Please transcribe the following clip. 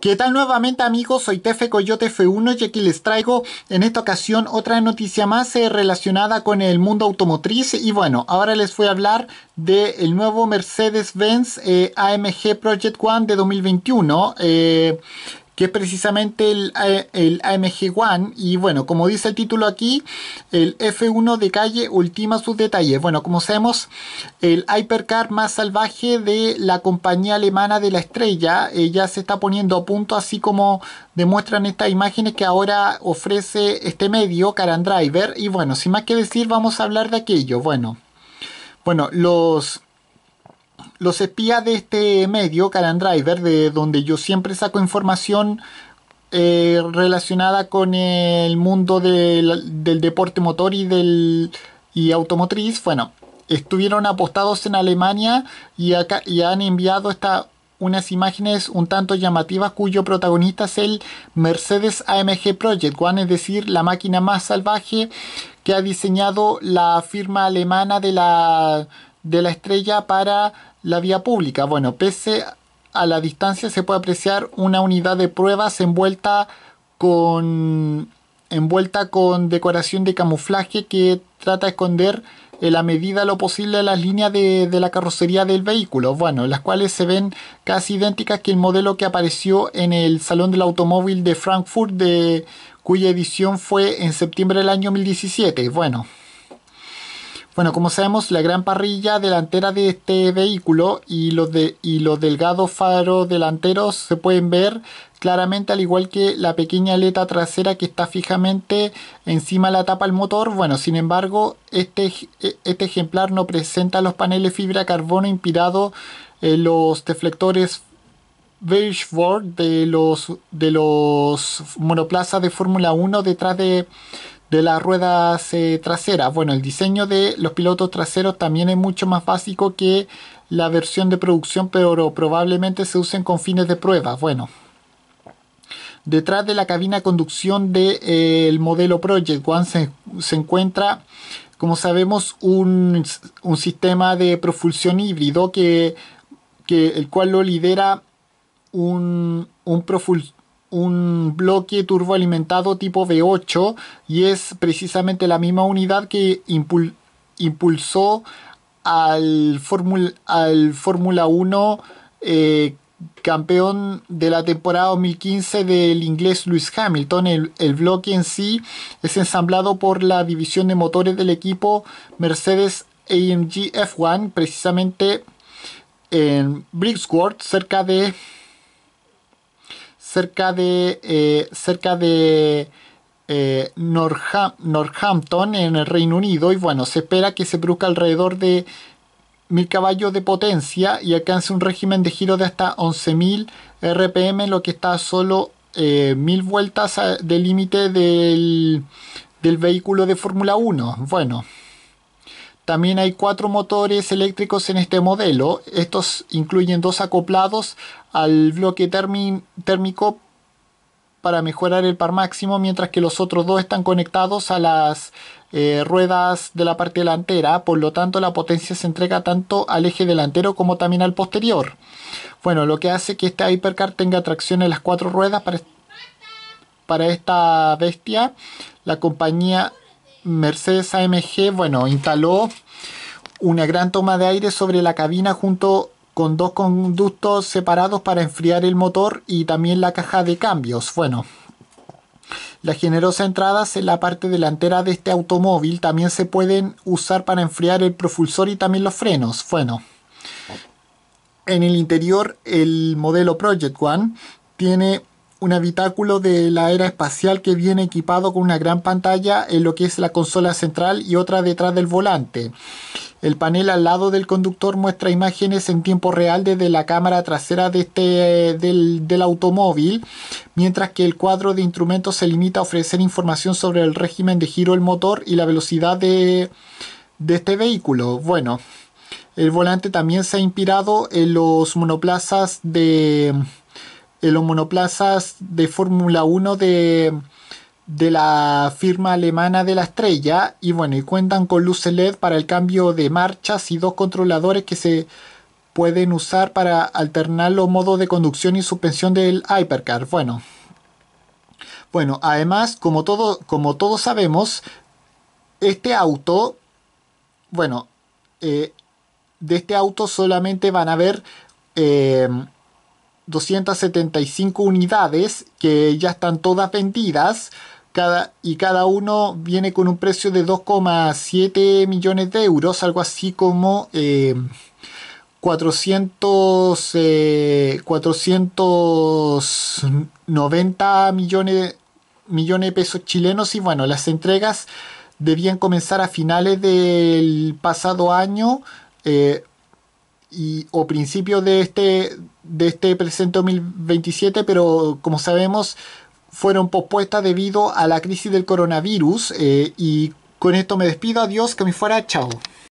¿Qué tal nuevamente amigos? Soy Tefe Coyote F1 y aquí les traigo en esta ocasión otra noticia más eh, relacionada con el mundo automotriz y bueno, ahora les voy a hablar del el nuevo Mercedes-Benz eh, AMG Project One de 2021. Eh, que es precisamente el, eh, AMG One. Y bueno, como dice el título aquí, el F1 de calle ultima sus detalles. Bueno, como sabemos, el hypercar más salvaje de la compañía alemana de la estrella ella eh, se está poniendo a punto, así como demuestran estas imágenes que ahora ofrece este medio, Caran Driver. Y bueno, sin más que decir, vamos a hablar de aquello. Bueno, bueno, los los espías de este medio, Caran Driver, de donde yo siempre saco información eh, relacionada con el mundo del, deporte motor y, del, y automotriz, bueno, estuvieron apostados en Alemania y, acá, y han enviado unas imágenes un tanto llamativas cuyo protagonista es el Mercedes AMG Project One, es decir, la máquina más salvaje que ha diseñado la firma alemana de la, de la estrella para la vía pública, bueno, pese a la distancia se puede apreciar una unidad de pruebas envuelta con envuelta con decoración de camuflaje que trata de esconder en la medida lo posible las líneas de, de, la carrocería del vehículo, bueno, las cuales se ven casi idénticas que el modelo que apareció en el Salón del Automóvil de Frankfurt, de, cuya edición fue en septiembre del año 2017. Bueno, bueno, como sabemos, la gran parrilla delantera de este vehículo y los, los delgados faros delanteros se pueden ver claramente, al igual que la pequeña aleta trasera que está fijamente encima de la tapa del motor. Bueno, sin embargo, este, este ejemplar no presenta los paneles fibra carbono inspirados en los deflectores Birchboard de los, de los monoplazas de Fórmula 1 detrás de de las ruedas traseras. Bueno, el diseño de los pilotos traseros también es mucho más básico que la versión de producción, pero probablemente se usen con fines de pruebas Bueno, Detrás de la cabina de conducción del eh, modelo Project One se, encuentra, como sabemos, un, sistema de propulsión híbrido que, el cual lo lidera un, un, un bloque turboalimentado tipo V8 y es precisamente la misma unidad que impulsó al Fórmula 1 eh, campeón de la temporada 2015 del inglés Lewis Hamilton. El, el, bloque en sí es ensamblado por la división de motores del equipo Mercedes AMG F1, precisamente en Brixworth, cerca de cerca de, eh, cerca de eh, Northampton en el Reino Unido y bueno, se espera que se produzca alrededor de 1000 caballos de potencia y alcance un régimen de giro de hasta 11000 RPM, lo que está solo 1000 eh, vueltas del límite del, del vehículo de Fórmula 1. Bueno. También hay cuatro motores eléctricos en este modelo. Estos incluyen dos acoplados al bloque térmico para mejorar el par máximo, mientras que los otros dos están conectados a las eh, ruedas de la parte delantera, por lo tanto la potencia se entrega tanto al eje delantero como también al posterior. Bueno, lo que hace que este Hypercar tenga tracción en las cuatro ruedas para, para esta bestia. La compañía Mercedes AMG, bueno, instaló una gran toma de aire sobre la cabina junto con dos conductos separados para enfriar el motor y también la caja de cambios. Bueno, las generosas entradas en la parte delantera de este automóvil también se pueden usar para enfriar el propulsor y también los frenos. Bueno, en el interior el modelo Project One tiene un habitáculo de la era espacial que viene equipado con una gran pantalla en lo que es la consola central y otra detrás del volante. El panel al lado del conductor muestra imágenes en tiempo real desde la cámara trasera de este, del, automóvil, mientras que el cuadro de instrumentos se limita a ofrecer información sobre el régimen de giro del motor y la velocidad de este vehículo. Bueno, el volante también se ha inspirado en los monoplazas de en los monoplazas de Fórmula 1 de, la firma alemana de la estrella y bueno, y cuentan con luces LED para el cambio de marchas y dos controladores que se pueden usar para alternar los modos de conducción y suspensión del hypercar. Bueno, bueno, además, como, todo, como todos sabemos, este auto, bueno, eh, de este auto solamente van a ver 275 unidades que ya están todas vendidas cada, y cada uno viene con un precio de 2,7 millones de euros, algo así como 400, eh, 490 eh, millones, millones de pesos chilenos y bueno, las entregas debían comenzar a finales del pasado año eh, y, o principios de este, de este presente 2027, pero como sabemos fueron pospuestas debido a la crisis del coronavirus eh, y con esto me despido, adiós, que me fuera, chao.